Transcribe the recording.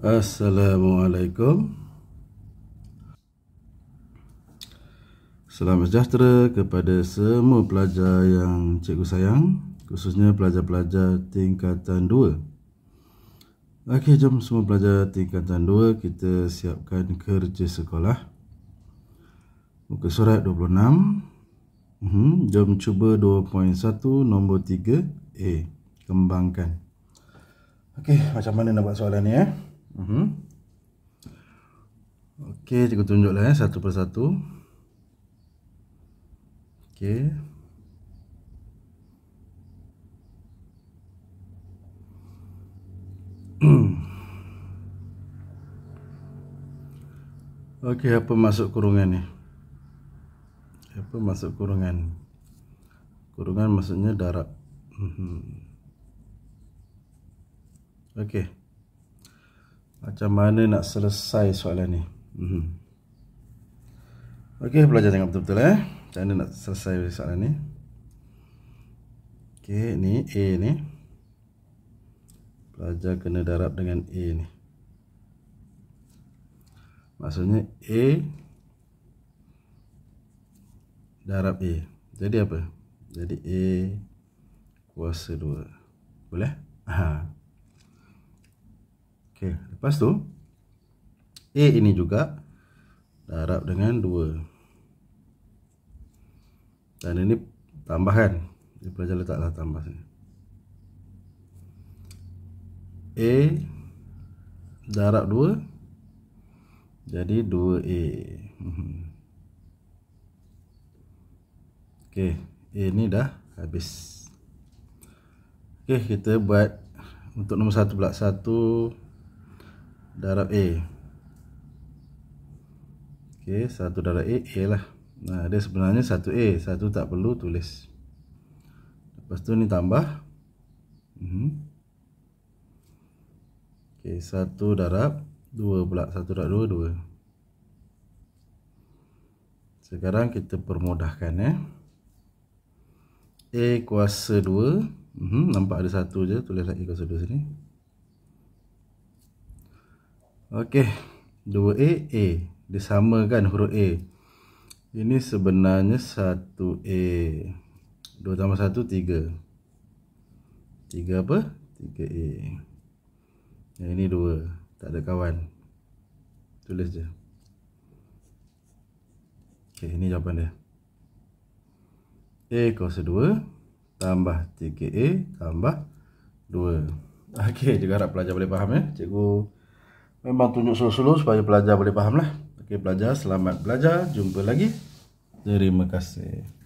Assalamualaikum Selamat sejahtera kepada semua pelajar yang cikgu sayang Khususnya pelajar-pelajar tingkatan 2 Ok, jom semua pelajar tingkatan 2 Kita siapkan kerja sekolah Muka surat 26 uhum, mhm, Jom cuba 2.1 nombor 3 A Kembangkan Ok, macam mana nak buat soalan ni eh Uh-huh. Okey, cikgu tunjuklah eh satu persatu. satu. Okey. Okey, apa masuk kurungan ni? Apa masuk kurungan? Kurungan maksudnya darab. Mhm. Okey. Macam mana nak selesai soalan ni hmm. Okey, belajar tengok betul-betul eh Macam mana nak selesai soalan ni Okey, ni A ni pelajar kena darab dengan A ni Maksudnya A Darab A Jadi apa? Jadi A Kuasa 2 Boleh? Haa Okey, lepas tu A ini juga darab dengan 2. Dan ini tambahan. Dia pelajar letaklah tambah ni. A darab 2 jadi 2A. Mhm. Okey, A ni dah habis. Okey, kita buat untuk nombor 1 pula 1 darab A ok, satu darab A A lah, nah dia sebenarnya satu A satu tak perlu tulis lepas tu ni tambah mm -hmm. ok, satu darab dua pula, satu darab dua dua sekarang kita permudahkan ya. A kuasa 2 mm -hmm, Nampak ada 1 je Tulislah A kuasa 2 sini Okey. 2A, A. Dia sama kan huruf A. Ini sebenarnya 1A. 2 tambah 1, 3. 3 apa? 3A. Yang ini 2. Tak ada kawan. Tulis je. Okey, ini jawapan dia. A kos 2 tambah 3A tambah 2. Okey, juga harap pelajar boleh faham ya. Cikgu memang tunjuk selalu-selalu supaya pelajar boleh faham lah. Okey pelajar, selamat belajar. Jumpa lagi. Terima kasih.